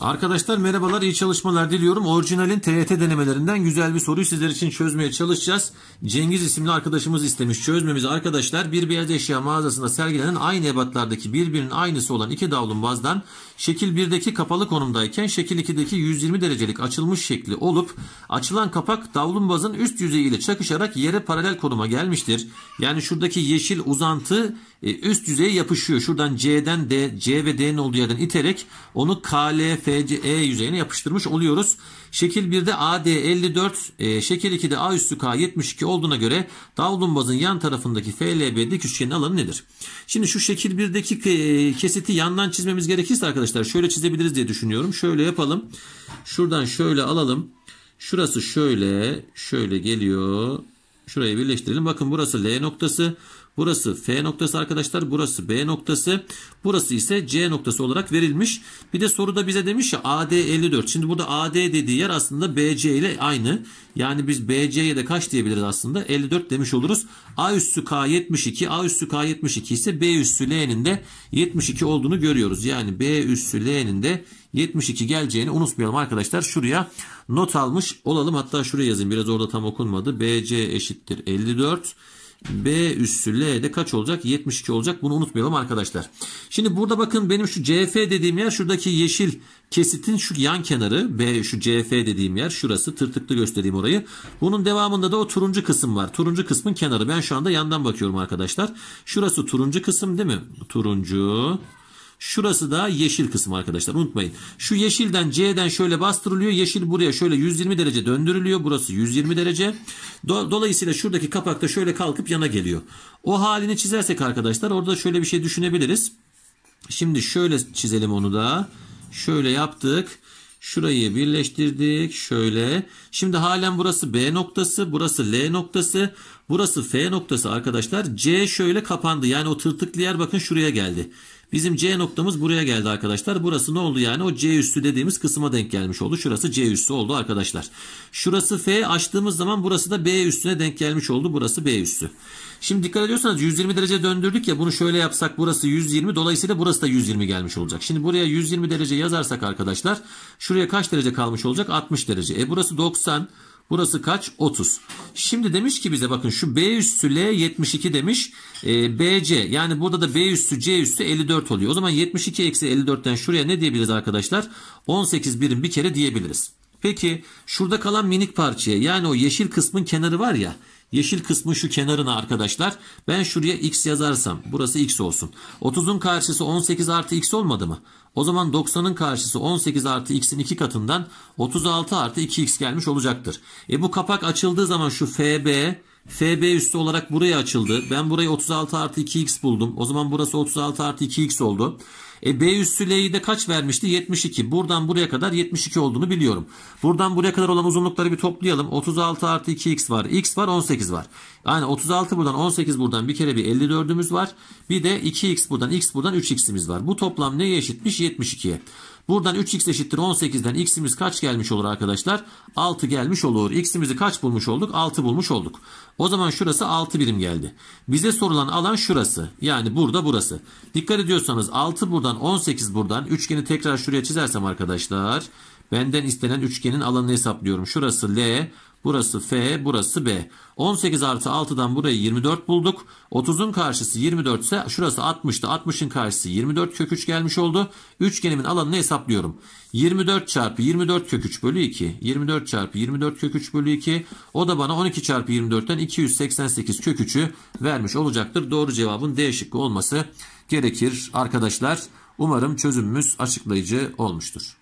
Arkadaşlar merhabalar iyi çalışmalar diliyorum. Orijinalin TYT e denemelerinden güzel bir soruyu sizler için çözmeye çalışacağız. Cengiz isimli arkadaşımız istemiş çözmemizi arkadaşlar bir beyaz eşya mağazasında sergilenen aynı ebatlardaki birbirinin aynısı olan iki davlumbazdan şekil 1'deki kapalı konumdayken şekil 2'deki 120 derecelik açılmış şekli olup açılan kapak davlumbazın üst yüzeyiyle çakışarak yere paralel konuma gelmiştir. Yani şuradaki yeşil uzantı e, üst yüzeye yapışıyor. Şuradan C'den D, C ve D'nin olduğu yerden iterek onu K, L, E yüzeyine yapıştırmış oluyoruz. Şekil 1'de AD 54, e, şekil 2'de A üstü K 72 olduğuna göre davlumbazın yan tarafındaki FLB dik üçgenin alanı nedir? Şimdi şu şekil 1'deki kesiti yandan çizmemiz gerekirse arkadaşlar şöyle çizebiliriz diye düşünüyorum. Şöyle yapalım. Şuradan şöyle alalım. Şurası şöyle, şöyle geliyor. Şurayı birleştirelim. Bakın burası L noktası. Burası F noktası arkadaşlar. Burası B noktası. Burası ise C noktası olarak verilmiş. Bir de soruda bize demiş ya AD 54. Şimdi burada AD dediği yer aslında BC ile aynı. Yani biz BC'ye de kaç diyebiliriz aslında? 54 demiş oluruz. A üssü K 72. A üssü K 72 ise B üssü L'nin de 72 olduğunu görüyoruz. Yani B üssü L'nin de 72 geleceğini unutmayalım arkadaşlar. Şuraya not almış olalım. Hatta şuraya yazayım. Biraz orada tam okunmadı. BC eşittir 54. B üssü L de kaç olacak? 72 olacak. Bunu unutmayalım arkadaşlar. Şimdi burada bakın benim şu CF dediğim yer şuradaki yeşil kesitin şu yan kenarı B şu CF dediğim yer şurası tırtıklı göstereyim orayı. Bunun devamında da o turuncu kısım var. Turuncu kısmın kenarı. Ben şu anda yandan bakıyorum arkadaşlar. Şurası turuncu kısım değil mi? Turuncu Şurası da yeşil kısım arkadaşlar unutmayın. Şu yeşilden C'den şöyle bastırılıyor. Yeşil buraya şöyle 120 derece döndürülüyor. Burası 120 derece. Dolayısıyla şuradaki kapak da şöyle kalkıp yana geliyor. O halini çizersek arkadaşlar orada şöyle bir şey düşünebiliriz. Şimdi şöyle çizelim onu da. Şöyle yaptık. Şurayı birleştirdik. Şöyle. Şimdi halen burası B noktası. Burası L noktası. Burası F noktası arkadaşlar. C şöyle kapandı. Yani o tırtıklı yer bakın şuraya geldi. Bizim C noktamız buraya geldi arkadaşlar. Burası ne oldu yani? O C üssü dediğimiz kısma denk gelmiş oldu. Şurası C üssü oldu arkadaşlar. Şurası F açtığımız zaman burası da B üssüne denk gelmiş oldu. Burası B üssü. Şimdi dikkat ediyorsanız 120 derece döndürdük ya bunu şöyle yapsak burası 120 dolayısıyla burası da 120 gelmiş olacak. Şimdi buraya 120 derece yazarsak arkadaşlar şuraya kaç derece kalmış olacak? 60 derece. E burası 90 Burası kaç? 30. Şimdi demiş ki bize bakın şu B üssü L 72 demiş. E, ee, BC yani burada da B üssü C üssü 54 oluyor. O zaman 72 eksi 54'ten şuraya ne diyebiliriz arkadaşlar? 18 birim bir kere diyebiliriz. Peki şurada kalan minik parçaya yani o yeşil kısmın kenarı var ya Yeşil kısmı şu kenarına arkadaşlar. Ben şuraya x yazarsam burası x olsun. 30'un karşısı 18 artı x olmadı mı? O zaman 90'ın karşısı 18 artı x'in 2 katından 36 artı 2x gelmiş olacaktır. E bu kapak açıldığı zaman şu fb FB üstü olarak buraya açıldı. Ben burayı 36 artı 2x buldum. O zaman burası 36 artı 2x oldu. E B üstü L'yi de kaç vermişti? 72. Buradan buraya kadar 72 olduğunu biliyorum. Buradan buraya kadar olan uzunlukları bir toplayalım. 36 artı 2x var. X var 18 var. Aynen 36 buradan 18 buradan bir kere bir 54'ümüz var. Bir de 2x buradan x buradan 3x'imiz var. Bu toplam neye eşitmiş? 72'ye. Buradan 3x eşittir 18'den x'imiz kaç gelmiş olur arkadaşlar? 6 gelmiş olur. X'imizi kaç bulmuş olduk? 6 bulmuş olduk. O zaman şurası 6 birim geldi. Bize sorulan alan şurası. Yani burada burası. Dikkat ediyorsanız 6 buradan 18 buradan. Üçgeni tekrar şuraya çizersem arkadaşlar. Benden istenen üçgenin alanını hesaplıyorum. Şurası L. Burası F, burası B. 18 artı 6'dan burayı 24 bulduk. 30'un karşısı 24 ise şurası 60'tı. 60'ın karşısı 24 kök 3 gelmiş oldu. Üçgenimin alanını hesaplıyorum. 24 çarpı 24 kök 3 bölü 2. 24 çarpı 24 kök 3 bölü 2. O da bana 12 çarpı 24'ten 288 kök 3'ü vermiş olacaktır. Doğru cevabın D şıkkı olması gerekir arkadaşlar. Umarım çözümümüz açıklayıcı olmuştur.